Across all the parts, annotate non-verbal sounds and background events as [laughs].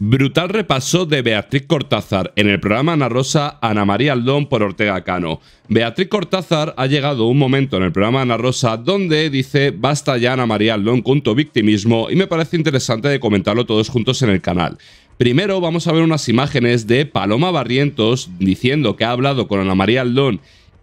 Brutal repaso de Beatriz Cortázar en el programa Ana Rosa Ana María Aldón por Ortega Cano. Beatriz Cortázar ha llegado un momento en el programa Ana Rosa donde dice basta ya Ana María Aldón con tu victimismo y me parece interesante de comentarlo todos juntos en el canal. Primero vamos a ver unas imágenes de Paloma Barrientos diciendo que ha hablado con Ana María Aldón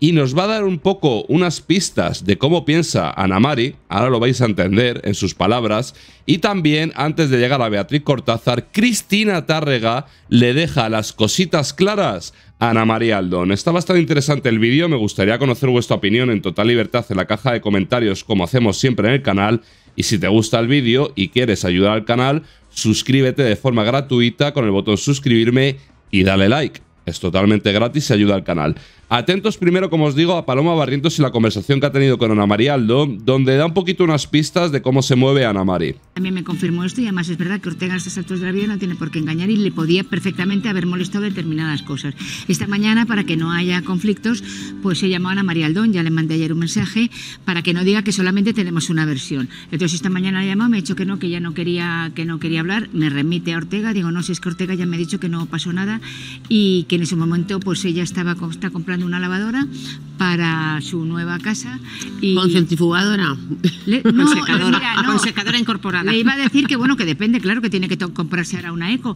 y nos va a dar un poco unas pistas de cómo piensa Anamari, ahora lo vais a entender en sus palabras, y también antes de llegar a Beatriz Cortázar, Cristina Tárrega le deja las cositas claras a Ana María Aldón. Está bastante interesante el vídeo, me gustaría conocer vuestra opinión en total libertad en la caja de comentarios como hacemos siempre en el canal, y si te gusta el vídeo y quieres ayudar al canal, suscríbete de forma gratuita con el botón suscribirme y dale like. Es totalmente gratis y ayuda al canal. Atentos primero, como os digo, a Paloma Barrientos y la conversación que ha tenido con Ana María Aldo, donde da un poquito unas pistas de cómo se mueve Ana María. mí me confirmó esto y además es verdad que Ortega a estos de la vida no tiene por qué engañar y le podía perfectamente haber molestado determinadas cosas. Esta mañana, para que no haya conflictos, pues se llamado a Ana María Aldón, ya le mandé ayer un mensaje, para que no diga que solamente tenemos una versión. Entonces esta mañana le llamado, me ha dicho que no, que ya no quería, que no quería hablar, me remite a Ortega, digo, no, si es que Ortega ya me ha dicho que no pasó nada y que en ese momento pues ella estaba está comprando una lavadora para su nueva casa. Y... ¿Con centrifugadora? [laughs] No, con secadora, incorporada. Le iba a decir que, bueno, que depende, claro, que tiene que comprarse ahora una eco.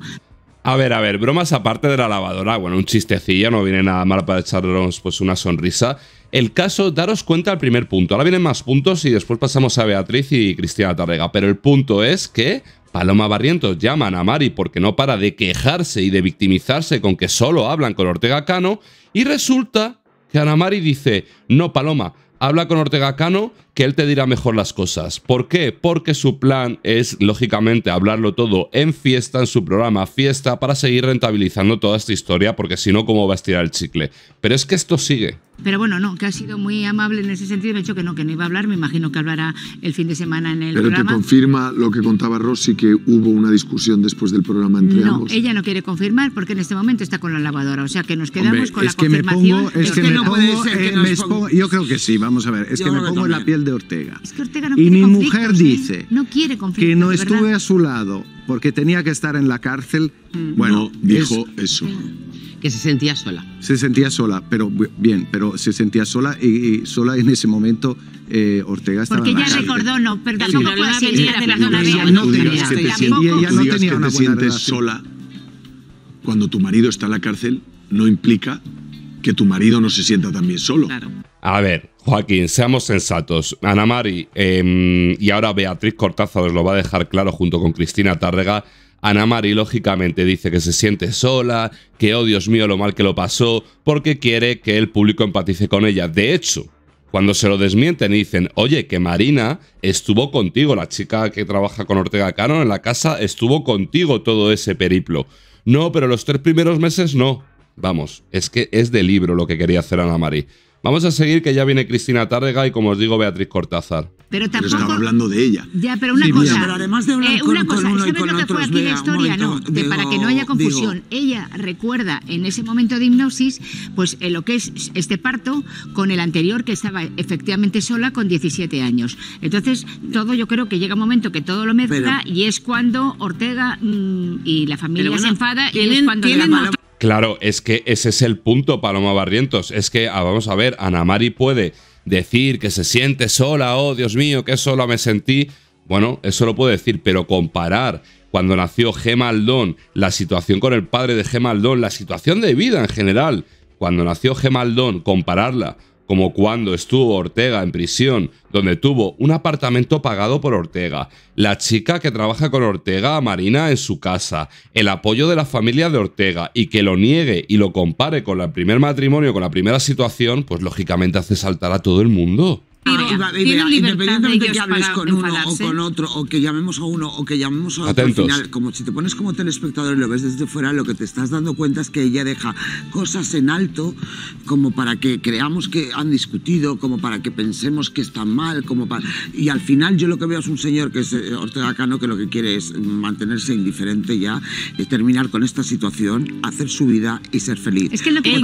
A ver, a ver, bromas aparte de la lavadora, bueno, un chistecillo, no viene nada mal para echarnos pues una sonrisa. El caso, daros cuenta al primer punto. Ahora vienen más puntos y después pasamos a Beatriz y Cristina Tarrega. Pero el punto es que Paloma Barrientos llama a Mari porque no para de quejarse y de victimizarse con que solo hablan con Ortega Cano y resulta que Anamari dice, no Paloma, habla con Ortega Cano que él te dirá mejor las cosas. ¿Por qué? Porque su plan es, lógicamente, hablarlo todo en fiesta, en su programa Fiesta, para seguir rentabilizando toda esta historia, porque si no, ¿cómo va a estirar el chicle? Pero es que esto sigue. Pero bueno, no, que ha sido muy amable en ese sentido. Me ha dicho que no, que no iba a hablar. Me imagino que hablará el fin de semana en el Pero programa. Pero te confirma lo que contaba Rossi que hubo una discusión después del programa entre no, ella no quiere confirmar porque en este momento está con la lavadora. O sea, que nos quedamos con la confirmación. es que, me pongo, que me Yo creo que sí, vamos a ver. Es que me pongo en la piel de Ortega. Es que Ortega no y mi mujer ¿eh? dice no quiere que no estuve a su lado porque tenía que estar en la cárcel. Mm. Bueno, dijo eso. Que se sentía sola. Se sentía sola, pero bien, pero se sentía sola y, sola en ese momento eh, Ortega estaba... Porque ya recordó, no, pero tampoco no tenía, que ella no tenía una sola cuando tu marido está en la cárcel no implica que tu marido no se sienta también solo. A ver, Joaquín, seamos sensatos. Ana Mari em, y ahora Beatriz Cortázar os lo va a dejar claro junto con Cristina Tárrega Ana Mari lógicamente dice que se siente sola, que oh Dios mío lo mal que lo pasó, porque quiere que el público empatice con ella. De hecho, cuando se lo desmienten y dicen, oye, que Marina estuvo contigo, la chica que trabaja con Ortega Cano en la casa, estuvo contigo todo ese periplo. No, pero los tres primeros meses no. Vamos, es que es de libro lo que quería hacer Ana Mari. Vamos a seguir que ya viene Cristina Tárrega y como os digo Beatriz Cortázar. Pero tampoco. estaba hablando de ella. Ya, pero una cosa. además de una eh, cosa, uno ¿sabes fue aquí la historia? no, para que no haya confusión. ella recuerda en ese momento de hipnosis, pues en eh, lo que es este parto con el anterior que estaba efectivamente sola con 17 años. Entonces, todo yo creo que llega un momento que todo lo mezcla y es cuando Ortega mm, y la familia se enfada y es cuando Claro, es que ese es el punto, Paloma Barrientos. Es que, ah, vamos a ver, Ana Mari puede decir que se siente sola, oh Dios mío, qué sola me sentí, bueno, eso lo puedo decir, pero comparar cuando nació Gemaldón, la situación con el padre de Gemaldón, la situación de vida en general, cuando nació Gemaldón, compararla como cuando estuvo Ortega en prisión, donde tuvo un apartamento pagado por Ortega, la chica que trabaja con Ortega Marina en su casa, el apoyo de la familia de Ortega y que lo niegue y lo compare con el primer matrimonio, con la primera situación, pues lógicamente hace saltar a todo el mundo. Ah, independientemente de que hables con uno o con otro, o que llamemos a uno o que llamemos a otro, al final, como si te pones como telespectador y lo ves desde fuera, lo que te estás dando cuenta es que ella deja cosas en alto como para que creamos que han discutido, como para que pensemos que están mal, como para... Y al final yo lo que veo es un señor que es eh, Ortega Cano que lo que quiere es mantenerse indiferente ya, eh, terminar con esta situación, hacer su vida y ser feliz. Es que lo que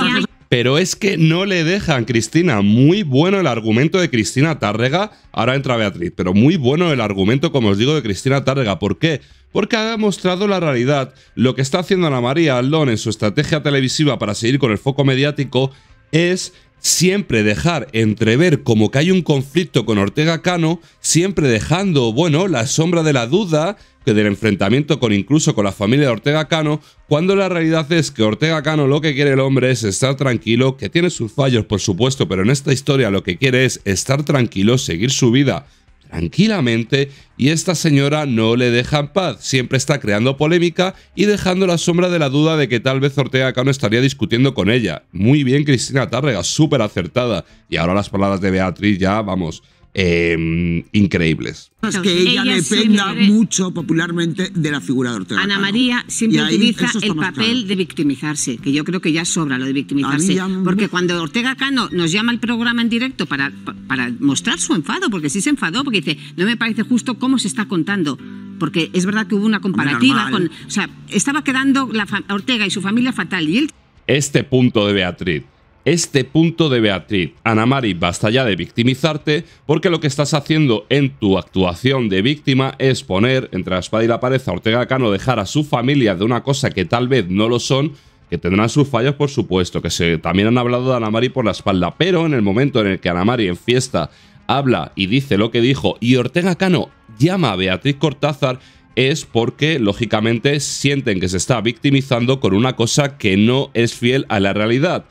pero es que no le dejan, Cristina. Muy bueno el argumento de Cristina Tárrega. Ahora entra Beatriz, pero muy bueno el argumento, como os digo, de Cristina Tárrega. ¿Por qué? Porque ha demostrado la realidad, lo que está haciendo Ana María Aldón en su estrategia televisiva para seguir con el foco mediático es siempre dejar entrever como que hay un conflicto con Ortega Cano, siempre dejando, bueno, la sombra de la duda que del enfrentamiento con incluso con la familia de Ortega Cano, cuando la realidad es que Ortega Cano lo que quiere el hombre es estar tranquilo, que tiene sus fallos por supuesto, pero en esta historia lo que quiere es estar tranquilo, seguir su vida tranquilamente y esta señora no le deja en paz, siempre está creando polémica y dejando la sombra de la duda de que tal vez Ortega no estaría discutiendo con ella. Muy bien Cristina Tárrega, súper acertada. Y ahora las palabras de Beatriz ya, vamos, eh, increíbles. Es que ella, dependa mucho popularmente de la figura de Ortega. Ana María siempre utiliza el papel de victimizarse, que yo creo que ya sobra lo de victimizarse. Porque cuando Ortega Cano nos llama al programa en directo para, para mostrar su enfado, porque sí se enfadó, porque dice, no me parece justo cómo se está contando porque es verdad que hubo una comparativa con, o sea, estaba quedando la Ortega y su familia fatal y este punto de Beatriz este punto de Beatriz. Anamari, basta ya de victimizarte porque lo que estás haciendo en tu actuación de víctima es poner entre la espada y la pared a Ortega Cano, dejar a su familia de una cosa que tal vez no lo son, que tendrán sus fallos por supuesto, que se, también han hablado de Anamari por la espalda, pero en el momento en el que Anamari en fiesta habla y dice lo que dijo y Ortega Cano llama a Beatriz Cortázar, es porque lógicamente sienten que se está victimizando con una cosa que no es fiel a la realidad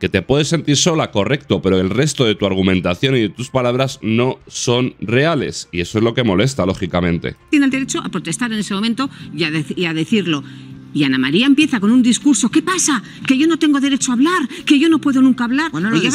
que te puedes sentir sola, correcto, pero el resto de tu argumentación y de tus palabras no son reales. Y eso es lo que molesta, lógicamente. Tiene el derecho a protestar en ese momento y a, decirlo. Y Ana María empieza con un discurso. ¿Qué pasa? Que yo no tengo derecho a hablar, que yo no puedo nunca hablar. oiga,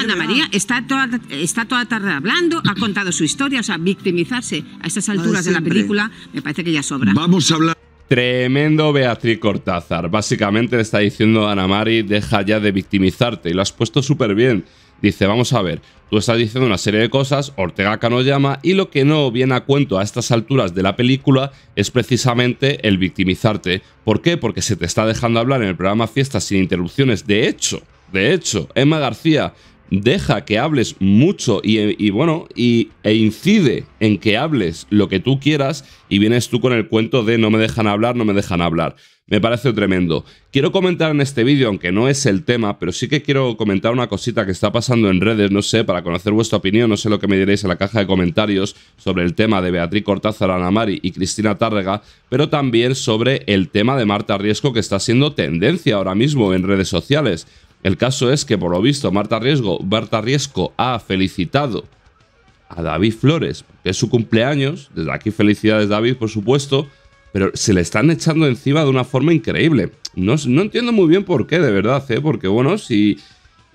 Ana María está toda, está toda tarde hablando, ha contado su historia, o sea, victimizarse a estas alturas de, de la película me parece que ya sobra. Vamos a hablar. Tremendo Beatriz Cortázar. Básicamente le está diciendo a Ana Mari, deja ya de victimizarte. Y lo has puesto súper bien. Dice, vamos a ver, tú estás diciendo una serie de cosas, Ortega Cano llama, y lo que no viene a cuento a estas alturas de la película es precisamente el victimizarte. ¿Por qué? Porque se te está dejando hablar en el programa Fiesta sin interrupciones. De hecho, de hecho, Emma García deja que hables mucho y, bueno, y, e incide en que hables lo que tú quieras y vienes tú con el cuento de no me dejan hablar, no me dejan hablar. Me parece tremendo. Quiero comentar en este vídeo, aunque no es el tema, pero sí que quiero comentar una cosita que está pasando en redes, no sé, para conocer vuestra opinión, no sé lo que me diréis en la caja de comentarios sobre el tema de Beatriz Cortázar Anamari y Cristina Tárrega, pero también sobre el tema de Marta Riesco que está siendo tendencia ahora mismo en redes sociales. El caso es que, por lo visto, Marta Riesgo, berta Riesco ha felicitado a David Flores, que es su cumpleaños. Desde aquí, felicidades, David, por supuesto. Pero se le están echando encima de una forma increíble. No, no entiendo muy bien por qué, de verdad, ¿eh? porque bueno, si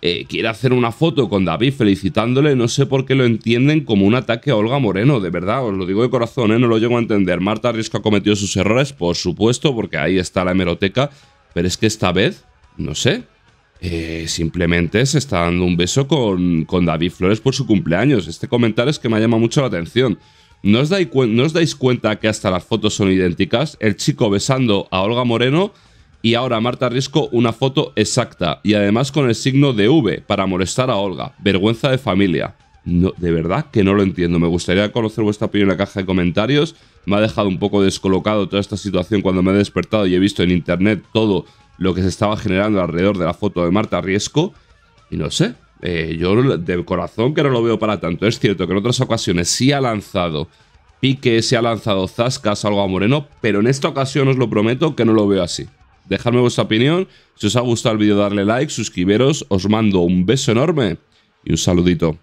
eh, quiere hacer una foto con David felicitándole, no sé por qué lo entienden como un ataque a Olga Moreno, de verdad, os lo digo de corazón, ¿eh? no lo llego a entender. Marta Riesco ha cometido sus errores, por supuesto, porque ahí está la hemeroteca, pero es que esta vez, no sé, eh, simplemente se está dando un beso con, David Flores por su cumpleaños. Este comentario es que me llama mucho la atención. ¿No os, dais dais cuenta que hasta las fotos son idénticas? El chico besando a Olga Moreno y ahora Marta Risco una foto exacta y además con el signo de V para molestar a Olga. Vergüenza de familia. No, de verdad que no lo entiendo. Me gustaría conocer vuestra opinión en la caja de comentarios. Me ha dejado un poco descolocado toda esta situación cuando me he despertado y he visto en internet todo lo que se estaba generando alrededor de la foto de Marta Riesco. Y no sé, eh, yo de corazón que no lo veo para tanto. Es cierto que en otras ocasiones sí ha lanzado pique, se ha lanzado zascas algo a Moreno, pero en esta ocasión os lo prometo que no lo veo así. Dejadme vuestra opinión. Si os ha gustado el vídeo, darle like, suscribiros. Os mando un beso enorme y un saludito.